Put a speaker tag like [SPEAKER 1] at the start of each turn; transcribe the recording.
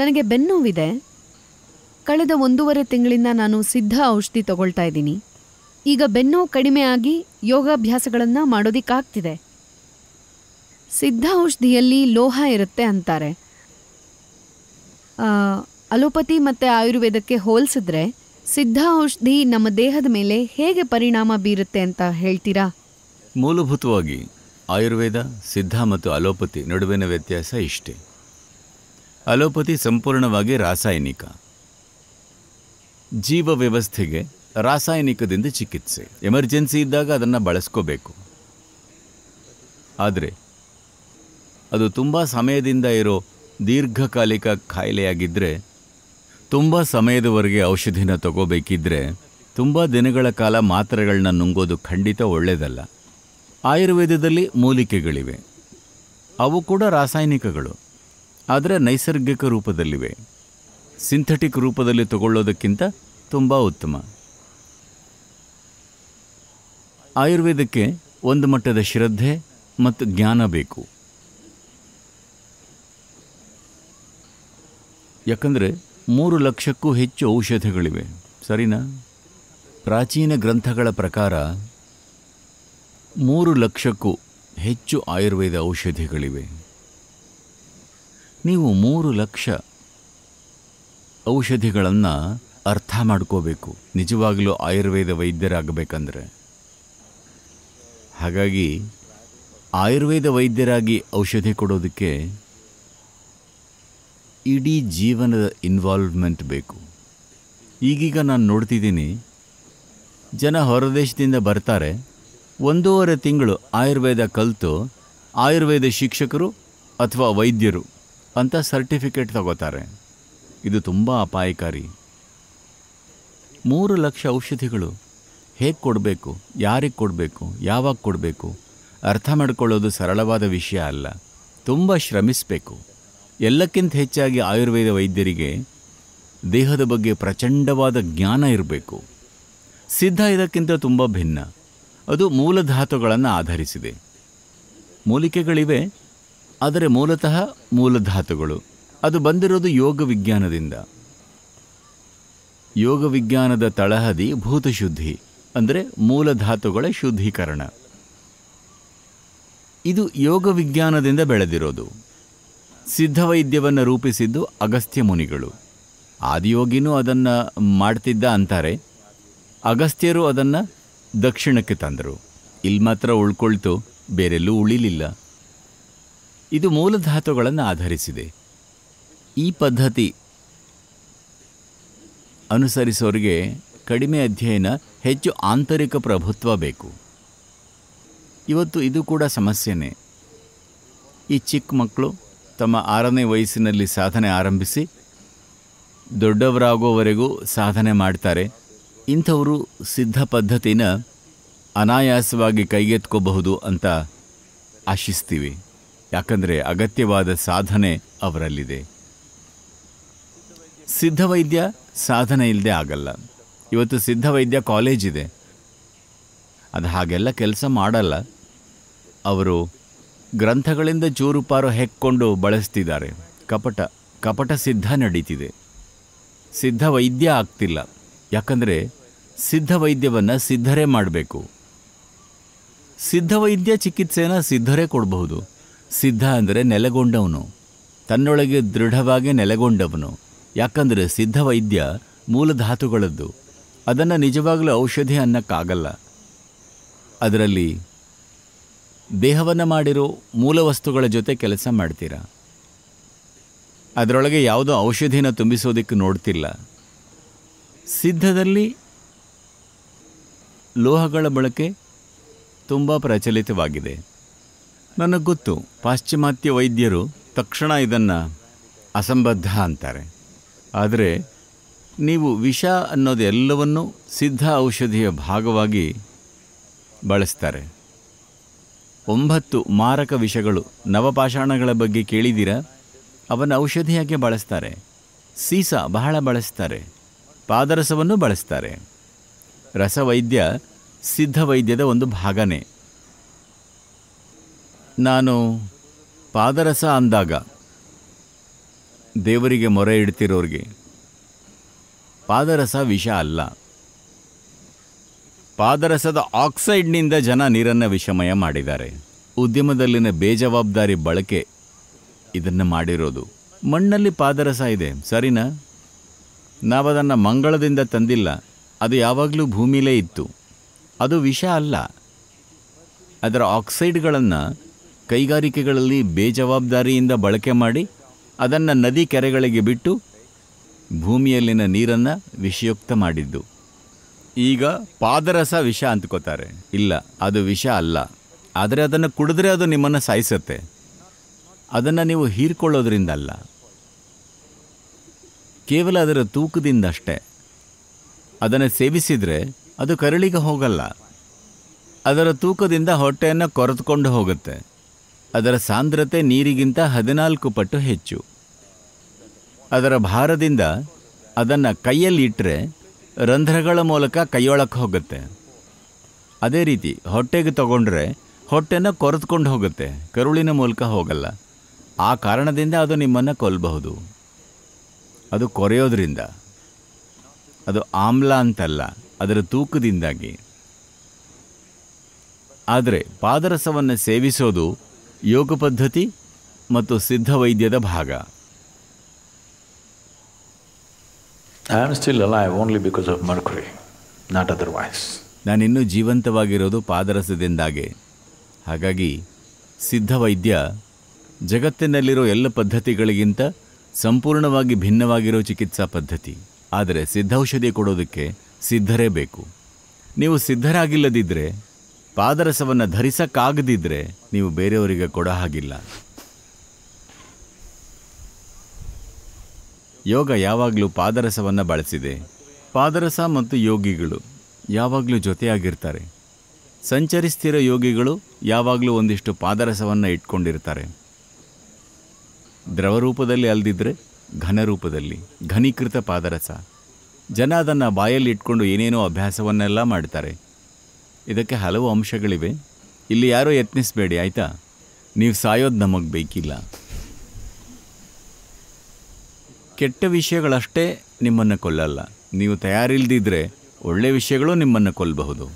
[SPEAKER 1] ನನಗೆ ಬೆನ್ನೋವಿದೆ ಕಳೆದ ಒಂದೂವರೆ ತಿಂಗಳಿಂದ ನಾನು ಸಿದ್ಧ ಔಷಧಿ ತಗೊಳ್ತಾ ಇದ್ದೀನಿ ಈಗ ಬೆನ್ನು ಕಡಿಮೆ ಆಗಿ ಯೋಗಾಭ್ಯಾಸಗಳನ್ನು ಮಾಡೋದಿಕ್ಕಾಗ್ತಿದೆ ಸಿದ್ಧ ಔಷಧಿಯಲ್ಲಿ ಲೋಹ ಇರುತ್ತೆ ಅಂತಾರೆ ಅಲೋಪತಿ ಮತ್ತು ಆಯುರ್ವೇದಕ್ಕೆ ಹೋಲಿಸಿದ್ರೆ ಸಿದ್ಧ ಔಷಧಿ ನಮ್ಮ ದೇಹದ ಮೇಲೆ ಹೇಗೆ ಪರಿಣಾಮ ಬೀರುತ್ತೆ ಅಂತ ಹೇಳ್ತೀರಾ ಮೂಲಭೂತವಾಗಿ ಆಯುರ್ವೇದ ಸಿದ್ಧ ಮತ್ತು ಅಲೋಪತಿ ನಡುವಿನ ವ್ಯತ್ಯಾಸ ಇಷ್ಟೇ ಅಲೋಪತಿ ಸಂಪೂರ್ಣವಾಗಿ ರಾಸಾಯನಿಕ ಜೀವ ವ್ಯವಸ್ಥೆಗೆ ರಾಸಾಯನಿಕದಿಂದ ಚಿಕಿತ್ಸೆ ಎಮರ್ಜೆನ್ಸಿ ಇದ್ದಾಗ ಅದನ್ನು ಬಳಸ್ಕೋಬೇಕು ಆದರೆ ಅದು ತುಂಬ ಸಮಯದಿಂದ ಇರೋ ದೀರ್ಘಕಾಲಿಕ ಖಾಯಿಲೆಯಾಗಿದ್ದರೆ ತುಂಬ ಸಮಯದವರೆಗೆ ಔಷಧಿನ ತಗೋಬೇಕಿದ್ರೆ ತುಂಬ ದಿನಗಳ ಕಾಲ ಮಾತ್ರೆಗಳನ್ನ ನುಂಗೋದು ಖಂಡಿತ ಒಳ್ಳೆಯದಲ್ಲ ಆಯುರ್ವೇದದಲ್ಲಿ ಮೂಲಿಕೆಗಳಿವೆ ಅವು ಕೂಡ ರಾಸಾಯನಿಕಗಳು ಆದರೆ ನೈಸರ್ಗಿಕ ರೂಪದಲ್ಲಿವೆ ಸಿಂಥೆಟಿಕ್ ರೂಪದಲ್ಲಿ ತಗೊಳ್ಳೋದಕ್ಕಿಂತ ತುಂಬ ಉತ್ತಮ ಆಯುರ್ವೇದಕ್ಕೆ ಒಂದು ಮಟ್ಟದ ಶ್ರದ್ಧೆ ಮತ್ತು ಜ್ಞಾನ ಬೇಕು ಯಾಕಂದರೆ ಮೂರು ಲಕ್ಷಕ್ಕೂ ಹೆಚ್ಚು ಔಷಧಗಳಿವೆ ಸರಿನಾ ಪ್ರಾಚೀನ ಗ್ರಂಥಗಳ ಪ್ರಕಾರ ಮೂರು ಲಕ್ಷಕ್ಕೂ ಹೆಚ್ಚು ಆಯುರ್ವೇದ ಔಷಧಿಗಳಿವೆ ನೀವು ಮೂರು ಲಕ್ಷ ಔಷಧಿಗಳನ್ನು ಅರ್ಥ ಮಾಡ್ಕೋಬೇಕು ನಿಜವಾಗಲೂ ಆಯುರ್ವೇದ ವೈದ್ಯರಾಗಬೇಕಂದ್ರೆ ಹಾಗಾಗಿ ಆಯುರ್ವೇದ ವೈದ್ಯರಾಗಿ ಔಷಧಿ ಕೊಡೋದಕ್ಕೆ ಇಡೀ ಜೀವನದ ಇನ್ವಾಲ್ವ್ಮೆಂಟ್ ಬೇಕು ಈಗೀಗ ನಾನು ನೋಡ್ತಿದ್ದೀನಿ ಜನ ಹೊರದೇಶದಿಂದ ಬರ್ತಾರೆ ಒಂದೂವರೆ ತಿಂಗಳು ಆಯುರ್ವೇದ ಕಲಿತು ಆಯುರ್ವೇದ ಶಿಕ್ಷಕರು ಅಥವಾ ವೈದ್ಯರು ಅಂತ ಸರ್ಟಿಫಿಕೇಟ್ ತಗೋತಾರೆ ಇದು ತುಂಬ ಅಪಾಯಕಾರಿ ಮೂರು ಲಕ್ಷ ಔಷಧಿಗಳು ಹೇಗೆ ಕೊಡಬೇಕು ಯಾರಿಗೆ ಕೊಡಬೇಕು ಯಾವಾಗ ಕೊಡಬೇಕು ಅರ್ಥ ಮಾಡ್ಕೊಳ್ಳೋದು ಸರಳವಾದ ವಿಷಯ ಅಲ್ಲ ತುಂಬ ಶ್ರಮಿಸಬೇಕು ಎಲ್ಲಕ್ಕಿಂತ ಹೆಚ್ಚಾಗಿ ಆಯುರ್ವೇದ ವೈದ್ಯರಿಗೆ ದೇಹದ ಬಗ್ಗೆ ಪ್ರಚಂಡವಾದ ಜ್ಞಾನ ಇರಬೇಕು ಸಿದ್ಧ ಇದಕ್ಕಿಂತ ತುಂಬ ಭಿನ್ನ ಅದು ಮೂಲ ಧಾತುಗಳನ್ನು ಆಧರಿಸಿದೆ ಮೂಲಿಕೆಗಳಿವೆ ಆದರೆ ಮೂಲತಃ ಮೂಲಧಾತುಗಳು ಅದು ಬಂದಿರೋದು ಯೋಗ ವಿಜ್ಞಾನದಿಂದ ಯೋಗ ವಿಜ್ಞಾನದ ತಳಹದಿ ಭೂತಶುದ್ಧಿ ಅಂದರೆ ಮೂಲಧಾತುಗಳ ಶುದ್ಧೀಕರಣ ಇದು ಯೋಗ ವಿಜ್ಞಾನದಿಂದ ಬೆಳೆದಿರೋದು ಸಿದ್ಧವೈದ್ಯವನ್ನು ರೂಪಿಸಿದ್ದು ಅಗಸ್ತ್ಯ ಮುನಿಗಳು ಆದಿಯೋಗಿನೂ ಅದನ್ನು ಮಾಡ್ತಿದ್ದ ಅಂತಾರೆ ಅಗಸ್ತ್ಯರು ಅದನ್ನು ದಕ್ಷಿಣಕ್ಕೆ ತಂದರು ಇಲ್ಲಿ ಮಾತ್ರ ಉಳ್ಕೊಳ್ತು ಬೇರೆಲ್ಲೂ ಉಳಿಲಿಲ್ಲ ಇದು ಮೂಲಧಾತುಗಳನ್ನು ಆಧರಿಸಿದೆ ಈ ಪದ್ಧತಿ ಅನುಸರಿಸೋರಿಗೆ ಕಡಿಮೆ ಅಧ್ಯಯನ ಹೆಚ್ಚು ಆಂತರಿಕ ಪ್ರಭುತ್ವ ಬೇಕು ಇವತ್ತು ಇದು ಕೂಡ ಸಮಸ್ಯೆನೇ ಈ ಚಿಕ್ಕ ಮಕ್ಕಳು ತಮ್ಮ ಆರನೇ ವಯಸ್ಸಿನಲ್ಲಿ ಸಾಧನೆ ಆರಂಭಿಸಿ ದೊಡ್ಡವರಾಗೋವರೆಗೂ ಸಾಧನೆ ಮಾಡ್ತಾರೆ ಇಂಥವರು ಸಿದ್ಧ ಪದ್ಧತಿನ ಅನಾಯಾಸವಾಗಿ ಕೈಗೆತ್ಕೋಬಹುದು ಅಂತ ಆಶಿಸ್ತೀವಿ ಯಾಕಂದರೆ ಅಗತ್ಯವಾದ ಸಾಧನೆ ಅವರಲ್ಲಿದೆ ಸಿದ್ಧವೈದ್ಯ ಸಾಧನೆ ಇಲ್ಲದೆ ಆಗಲ್ಲ ಇವತ್ತು ಸಿದ್ಧವೈದ್ಯ ಕಾಲೇಜ್ ಇದೆ ಅದು ಹಾಗೆಲ್ಲ ಕೆಲಸ ಮಾಡಲ್ಲ ಅವರು ಗ್ರಂಥಗಳಿಂದ ಚೂರುಪಾರು ಹೆಕ್ಕೊಂಡು ಬಳಸ್ತಿದ್ದಾರೆ ಕಪಟ ಕಪಟ ಸಿದ್ಧ ನಡೀತಿದೆ ಸಿದ್ಧ ವೈದ್ಯ ಆಗ್ತಿಲ್ಲ ಯಾಕಂದರೆ ಸಿದ್ಧ ವೈದ್ಯವನ್ನು ಸಿದ್ಧರೇ ಮಾಡಬೇಕು ಸಿದ್ಧವೈದ್ಯ ಚಿಕಿತ್ಸೆನ ಸಿದ್ಧರೇ ಕೊಡಬಹುದು ಸಿದ್ಧ ಅಂದರೆ ನೆಲೆಗೊಂಡವನು ತನ್ನೊಳಗೆ ದೃಢವಾಗಿ ನೆಲೆಗೊಂಡವನು ಯಾಕಂದರೆ ಸಿದ್ಧ ವೈದ್ಯ ಮೂಲ ಧಾತುಗಳದ್ದು ಅದನ್ನು ನಿಜವಾಗಲೂ ಔಷಧಿ ಅನ್ನೋಕ್ಕಾಗಲ್ಲ ಅದರಲ್ಲಿ ದೇಹವನ್ನು ಮಾಡಿರೋ ಮೂಲ ವಸ್ತುಗಳ ಜೊತೆ ಕೆಲಸ ಮಾಡ್ತೀರ ಅದರೊಳಗೆ ಯಾವುದೋ ಔಷಧಿನ ತುಂಬಿಸೋದಕ್ಕೆ ನೋಡ್ತಿಲ್ಲ ಸಿದ್ಧದಲ್ಲಿ ಲೋಹಗಳ ಬಳಕೆ ತುಂಬ ಪ್ರಚಲಿತವಾಗಿದೆ ನನಗೆ ಗೊತ್ತು ಪಾಶ್ಚಿಮಾತ್ಯ ವೈದ್ಯರು ತಕ್ಷಣ ಇದನ್ನು ಅಸಂಬದ್ಧ ಅಂತಾರೆ ಆದರೆ ನೀವು ವಿಷ ಎಲ್ಲವನ್ನೂ ಸಿದ್ಧ ಔಷಧಿಯ ಭಾಗವಾಗಿ ಬಳಸ್ತಾರೆ ಒಂಬತ್ತು ಮಾರಕ ವಿಷಗಳು ನವಪಾಷಾಣಗಳ ಬಗ್ಗೆ ಕೇಳಿದಿರ ಅವನ್ನು ಔಷಧಿಯಾಗಿ ಬಳಸ್ತಾರೆ ಸೀಸ ಬಹಳ ಬಳಸ್ತಾರೆ ಪಾದರಸವನ್ನು ಬಳಸ್ತಾರೆ ರಸವೈದ್ಯ ಸಿದ್ಧ ವೈದ್ಯದ ಒಂದು ಭಾಗನೇ ನಾನು ಪಾದರಸ ಅಂದಾಗ ದೇವರಿಗೆ ಮೊರೆ ಇಡ್ತಿರೋರಿಗೆ ಪಾದರಸ ವಿಷ ಅಲ್ಲ ಪಾದರಸದ ಆಕ್ಸೈಡ್ನಿಂದ ಜನ ನೀರನ್ನು ವಿಷಮಯ ಮಾಡಿದ್ದಾರೆ ಉದ್ಯಮದಲ್ಲಿನ ಬೇಜವಾಬ್ದಾರಿ ಬಳಕೆ ಇದನ್ನು ಮಾಡಿರೋದು ಮಣ್ಣಲ್ಲಿ ಪಾದರಸ ಇದೆ ಸರಿನಾ ನಾವದನ್ನು ಮಂಗಳದಿಂದ ತಂದಿಲ್ಲ ಅದು ಯಾವಾಗಲೂ ಭೂಮಿಲೇ ಇತ್ತು ಅದು ವಿಷ ಅಲ್ಲ ಅದರ ಆಕ್ಸೈಡ್ಗಳನ್ನು ಕೈಗಾರಿಕೆಗಳಲ್ಲಿ ಬೇಜವಾಬ್ದಾರಿಯಿಂದ ಬಳಕೆ ಮಾಡಿ ಅದನ್ನು ನದಿ ಕೆರೆಗಳಿಗೆ ಬಿಟ್ಟು ಭೂಮಿಯಲ್ಲಿನ ನೀರನ್ನು ವಿಷಯುಕ್ತ ಮಾಡಿದ್ದು ಈಗ ಪಾದರಸ ವಿಷ ಅಂತ್ಕೋತಾರೆ ಇಲ್ಲ ಅದು ವಿಷ ಅಲ್ಲ ಆದರೆ ಅದನ್ನು ಕುಡಿದ್ರೆ ಅದು ನಿಮ್ಮನ್ನು ಸಾಯಿಸುತ್ತೆ ಅದನ್ನು ನೀವು ಹೀರ್ಕೊಳ್ಳೋದ್ರಿಂದ ಅಲ್ಲ ಕೇವಲ ಅದರ ತೂಕದಿಂದ ಅಷ್ಟೇ ಅದನ್ನು ಸೇವಿಸಿದರೆ ಅದು ಕರಳಿಗೆ ಹೋಗಲ್ಲ ಅದರ ತೂಕದಿಂದ ಹೊಟ್ಟೆಯನ್ನು ಕೊರೆದುಕೊಂಡು ಹೋಗುತ್ತೆ ಅದರ ಸಾಂದ್ರತೆ ನೀರಿಗಿಂತ ಹದಿನಾಲ್ಕು ಪಟ್ಟು ಹೆಚ್ಚು ಅದರ ಭಾರದಿಂದ ಅದನ್ನು ಕೈಯಲ್ಲಿ ಇಟ್ಟರೆ ರಂಧ್ರಗಳ ಮೂಲಕ ಕೈಯೊಳಕ್ಕೆ ಹೋಗುತ್ತೆ ಅದೇ ರೀತಿ ಹೊಟ್ಟೆಗೆ ತಗೊಂಡ್ರೆ ಹೊಟ್ಟೆನ ಕೊರೆದುಕೊಂಡು ಹೋಗುತ್ತೆ ಕರುಳಿನ ಮೂಲಕ ಹೋಗಲ್ಲ ಆ ಕಾರಣದಿಂದ ಅದು ನಿಮ್ಮನ್ನು ಕೊಲ್ಲಬಹುದು ಅದು ಕೊರೆಯೋದ್ರಿಂದ ಅದು ಆಮ್ಲ ಅಂತಲ್ಲ ಅದರ ತೂಕದಿಂದಾಗಿ ಆದರೆ ಪಾದರಸವನ್ನು ಸೇವಿಸೋದು ಯೋಗ ಪದ್ಧತಿ ಮತ್ತು ಸಿದ್ಧ ವೈದ್ಯದ ಭಾಗ I am still I only because of mercury not otherwise ನಾನಿನ್ನೂ ಜೀವಂತವಾಗಿರೋದು ಪಾದರಸದಿಂದಾಗೆ ಹಾಗಾಗಿ ಸಿದ್ಧ ವೈದ್ಯ ಜಗತ್ತಿನಲ್ಲಿರೋ ಎಲ್ಲ ಪದ್ಧತಿಗಳಿಗಿಂತ ಸಂಪೂರ್ಣವಾಗಿ ಭಿನ್ನವಾಗಿರೋ ಚಿಕಿತ್ಸಾ ಪದ್ಧತಿ ಆದರೆ ಸಿದ್ಧೌಷಧಿ ಕೊಡೋದಕ್ಕೆ ಸಿದ್ಧರೇ ಬೇಕು ನೀವು ಸಿದ್ಧರಾಗಿಲ್ಲದಿದ್ದರೆ ಪಾದರಸವನ್ನು ಧರಿಸಕ್ಕಾಗದಿದ್ದರೆ ನೀವು ಬೇರೆಯವರಿಗೆ ಕೊಡ ಹಾಗಿಲ್ಲ ಯೋಗ ಯಾವಾಗಲೂ ಪಾದರಸವನ್ನು ಬಳಸಿದೆ ಪಾದರಸ ಮತ್ತು ಯೋಗಿಗಳು ಯಾವಾಗಲೂ ಜೊತೆಯಾಗಿರ್ತಾರೆ ಸಂಚರಿಸ್ತಿರೋ ಯೋಗಿಗಳು ಯಾವಾಗಲೂ ಒಂದಿಷ್ಟು ಪಾದರಸವನ್ನು ಇಟ್ಕೊಂಡಿರ್ತಾರೆ ದ್ರವರೂಪದಲ್ಲಿ ಅಲ್ದಿದ್ರೆ ಘನರೂಪದಲ್ಲಿ ಘನೀಕೃತ ಪಾದರಸ ಜನ ಅದನ್ನು ಬಾಯಲ್ಲಿ ಇಟ್ಕೊಂಡು ಏನೇನೋ ಅಭ್ಯಾಸವನ್ನೆಲ್ಲ ಮಾಡ್ತಾರೆ ಇದಕ್ಕೆ ಹಲವು ಅಂಶಗಳಿವೆ ಇಲ್ಲಿ ಯಾರೋ ಯತ್ನಿಸಬೇಡಿ ಆಯಿತಾ ನೀವು ಸಾಯೋದು ನಮಗೆ ಬೇಕಿಲ್ಲ ಕೆಟ್ಟ ವಿಷಯಗಳಷ್ಟೇ ನಿಮ್ಮನ್ನು ಕೊಲ್ಲಲ್ಲ ನೀವು ತಯಾರಿಲ್ದಿದ್ರೆ ಒಳ್ಳೆಯ ವಿಷಯಗಳು ನಿಮ್ಮನ್ನು ಕೊಲ್ಲಬಹುದು